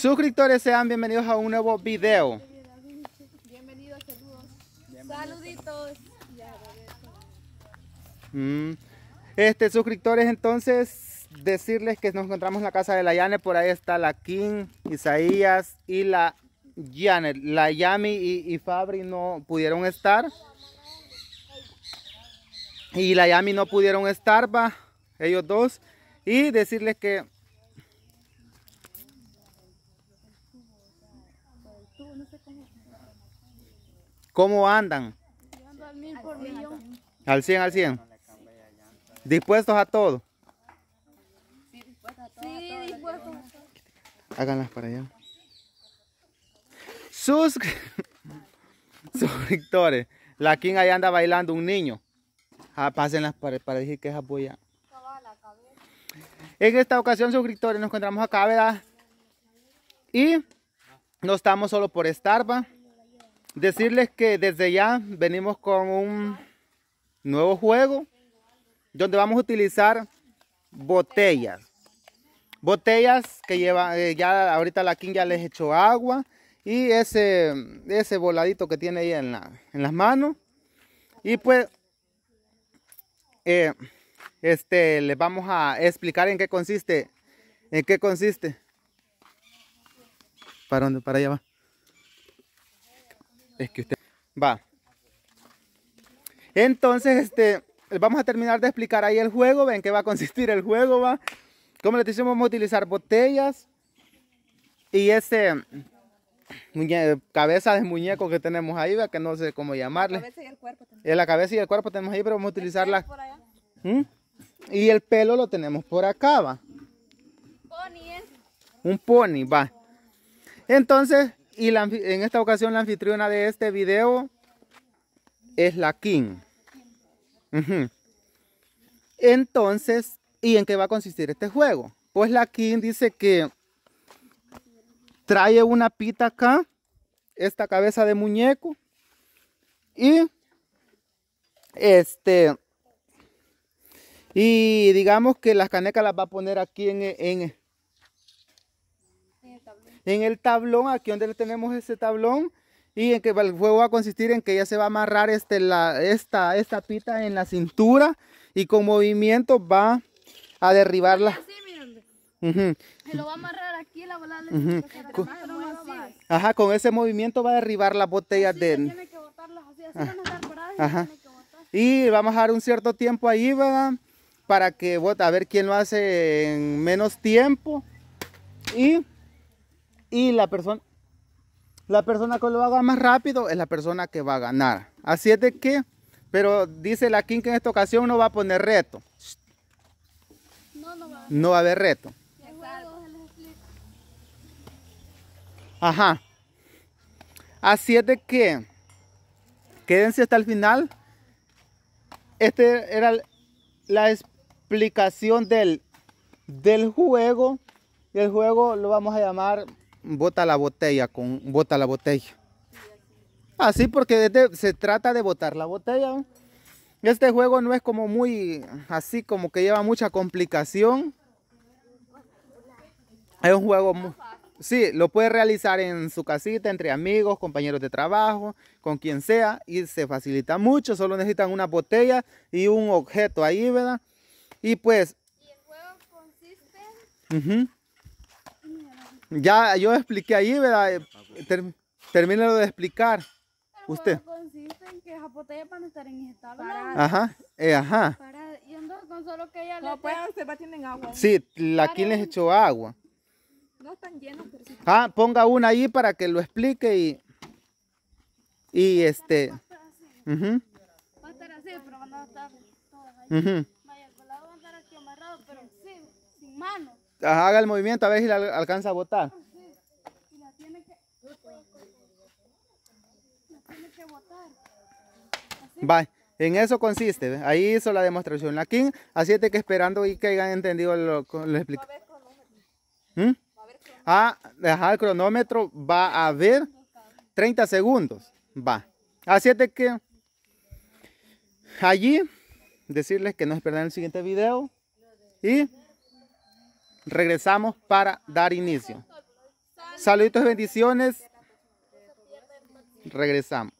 Suscriptores, sean bienvenidos a un nuevo video. Bienvenidos, saludos. Saluditos. Este, suscriptores, entonces, decirles que nos encontramos en la casa de la Yane. Por ahí está la King, Isaías y la Janet. La Yami y, y Fabri no pudieron estar. Y la Yami no pudieron estar, va, ellos dos. Y decirles que ¿Cómo andan? al mil Al 100, al 100. ¿Dispuestos a todo? Sí, dispuestos a todo. Sí, dispuestos. Háganlas para allá. Sus suscriptores. La King ahí anda bailando un niño. Ah, pásenlas para, para decir que es apoya. En esta ocasión, suscriptores, nos encontramos acá, ¿verdad? Y no estamos solo por estar, decirles que desde ya venimos con un nuevo juego donde vamos a utilizar botellas. Botellas que lleva, eh, ya ahorita la King ya les echó agua y ese, ese voladito que tiene ahí en, la, en las manos. Y pues, eh, este, les vamos a explicar en qué consiste, en qué consiste. ¿Para dónde? Para allá va es que usted... Va. Entonces, este, vamos a terminar de explicar ahí el juego. Ven qué va a consistir el juego, va. Como les decimos, vamos a utilizar botellas. Y este cabeza de muñeco que tenemos ahí, ¿va? que no sé cómo llamarle. La cabeza y el cuerpo tenemos. Es eh, la cabeza y el cuerpo tenemos ahí, pero vamos a utilizar la... ¿Mm? Y el pelo lo tenemos por acá, va. Pony, ¿eh? Un pony, va. Entonces, y en esta ocasión la anfitriona de este video es la King. Entonces, ¿y en qué va a consistir este juego? Pues la King dice que trae una pita acá, esta cabeza de muñeco, y este, y digamos que las canecas las va a poner aquí en, en, en el tablón, aquí donde tenemos ese tablón, y en que el juego va a consistir en que ella se va a amarrar este, la, esta, esta pita en la cintura y con movimiento va a derribarla. Así, Se lo va a amarrar aquí con, ajá, con ese movimiento va a derribar las botellas de... Tiene y vamos a dar un cierto tiempo ahí, ¿verdad? Para que, a ver quién lo hace en menos tiempo. Y y la persona, la persona que lo haga más rápido es la persona que va a ganar. Así es de que, pero dice la King que en esta ocasión no va a poner reto. No, no va a, no va haber reto. Ajá. Así es de que, quédense hasta el final. Este era la explicación del, del juego. Y el juego lo vamos a llamar bota la botella con bota la botella. Así porque se trata de botar la botella. Este juego no es como muy así como que lleva mucha complicación. Es un juego sí, lo puede realizar en su casita, entre amigos, compañeros de trabajo, con quien sea y se facilita mucho, solo necesitan una botella y un objeto ahí, ¿verdad? Y pues ¿Y el juego consiste? Ya yo expliqué ahí, ¿verdad? Eh, Terminé de explicar. Pero usted. consiste en que esas van a estar en estado. Ajá, eh, ajá. y entonces con solo que ella no, le... pues, va, tienen agua. Sí, la, aquí les echó agua. No están llenos, pero sí. Ah, ponga una ahí para que lo explique y... Y este... Uh Va a estar así, pero van a estar todas ahí. Uh -huh. Vaya, el colado va a estar aquí amarrado, pero sí, sin manos haga el movimiento a ver si la alcanza a votar Va, en eso consiste. Ahí hizo la demostración. La así es que esperando y que hayan entendido lo, a explico ¿Mm? Ah, dejar el cronómetro va a ver 30 segundos. Va. Así es que allí decirles que no esperen el siguiente video. Y regresamos para dar inicio. Saluditos y bendiciones. Regresamos.